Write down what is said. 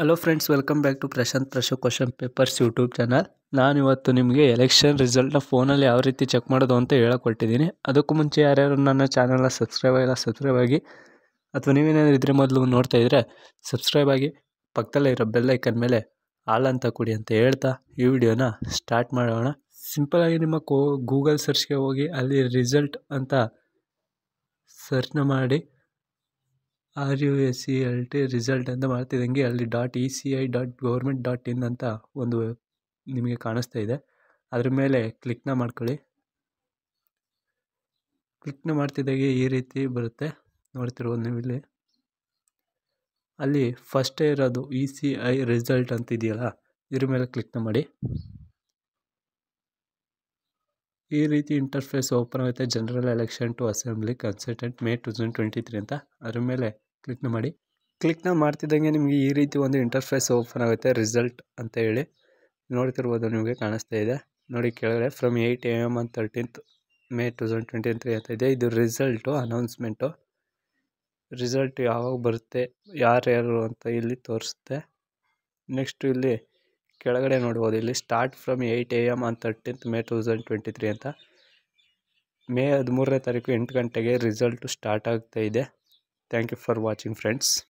hello friends welcome back to Prashanth ಪ್ರಶೋ question papers YouTube channel ನಾನು ಇವತ್ತು ನಿಮಗೆ ಎಲೆಕ್ಷನ್ ರಿಸಲ್ಟ್ನ ಫೋನಲ್ಲಿ ಯಾವ ರೀತಿ ಚೆಕ್ ಮಾಡೋದು ಅಂತ ಹೇಳಕೊಟ್ಟಿದ್ದೀನಿ ಅದಕ್ಕೂ ಮುಂಚೆ ಯಾರ್ಯಾರು ನನ್ನ ಚಾನಲ್ನ ಸಬ್ಸ್ಕ್ರೈಬ್ ಆಗಿಲ್ಲ ಸಬ್ಸ್ಕ್ರೈಬ್ ಆಗಿ ಅಥವಾ ನೀವೇನಾದ್ರು ಇದ್ರೆ ಮೊದಲು ನೋಡ್ತಾ ಇದ್ದರೆ ಸಬ್ಸ್ಕ್ರೈಬ್ ಆಗಿ ಪಕ್ಕದಲ್ಲೇ ಇರೋ ಬೆಲ್ಲೈಕನ್ ಮೇಲೆ ಆಲ್ ಅಂತ ಕೊಡಿ ಅಂತ ಹೇಳ್ತಾ ಈ ವಿಡಿಯೋನ ಸ್ಟಾರ್ಟ್ ಮಾಡೋಣ ಸಿಂಪಲಾಗಿ ನಿಮ್ಮ ಕೋ ಗೂಗಲ್ ಸರ್ಚ್ಗೆ ಹೋಗಿ ಅಲ್ಲಿ ರಿಸಲ್ಟ್ ಅಂತ ಸರ್ಚ್ನ ಮಾಡಿ R U S C L T result ಅಂತ ಮಾಡ್ತಿದ್ದಂಗೆ ಅಲ್ಲಿ dot E C I dot government dot in ಅಂತ ಒಂದು ನಿಮಗೆ ಕಾಣಿಸ್ತಾ ಇದೆ ಅದ್ರ ಮೇಲೆ ಕ್ಲಿಕ್ನ ಮಾಡ್ಕೊಳ್ಳಿ ಕ್ಲಿಕ್ನ ಮಾಡ್ತಿದ್ದಾಗೆ ಈ ರೀತಿ ಬರುತ್ತೆ ನೋಡ್ತಿರೋ ನೀವು ಇಲ್ಲಿ ಅಲ್ಲಿ ಫಸ್ಟೇ ಇರೋದು ಇ ಸಿ ಐ ರಿಸಲ್ಟ್ ಅಂತ ಇದೆಯಲ್ಲ ಇದ್ರ ಮೇಲೆ ಕ್ಲಿಕ್ನ ಮಾಡಿ ಈ ರೀತಿ ಇಂಟರ್ಫೇಸ್ ಓಪನ್ ಆಗುತ್ತೆ general election to assembly consultant May two thousand twenty three ಅಂತ ಅದ್ರ ಮೇಲೆ ಕ್ಲಿಕ್ನ ಮಾಡಿ ಕ್ಲಿಕ್ನ ಮಾಡ್ತಿದ್ದಂಗೆ ನಿಮಗೆ ಈ ರೀತಿ ಒಂದು ಇಂಟರ್ಫೇಸ್ ಓಪನ್ ಆಗುತ್ತೆ ರಿಸಲ್ಟ್ ಅಂತ ಹೇಳಿ ನೋಡ್ತಿರ್ಬೋದು ನಿಮಗೆ ಕಾಣಿಸ್ತಾ ಇದೆ ನೋಡಿ ಕೆಳಗಡೆ from eight A M on thirteenth May two thousand twenty three ಅಂತ ಇದೆ ಇದು ರಿಸಲ್ಟು ಅನೌನ್ಸ್ಮೆಂಟು ರಿಸಲ್ಟ್ ಯಾವಾಗ ಬರುತ್ತೆ ಯಾರ್ಯಾರು ಅಂತ ಇಲ್ಲಿ ತೋರಿಸುತ್ತೆ ನೆಕ್ಸ್ಟು ಇಲ್ಲಿ ಕೆಳಗಡೆ ನೋಡ್ಬೋದು ಇಲ್ಲಿ start from eight A M on thirteenth May two thousand twenty three ಅಂತ ಮೇ ಹದಿಮೂರನೇ ತಾರೀಕು ಎಂಟು ಗಂಟೆಗೆ ರಿಸಲ್ಟು ಸ್ಟಾರ್ಟ್ ಆಗ್ತಾಯಿದೆ ಇದೆ thank you for watching friends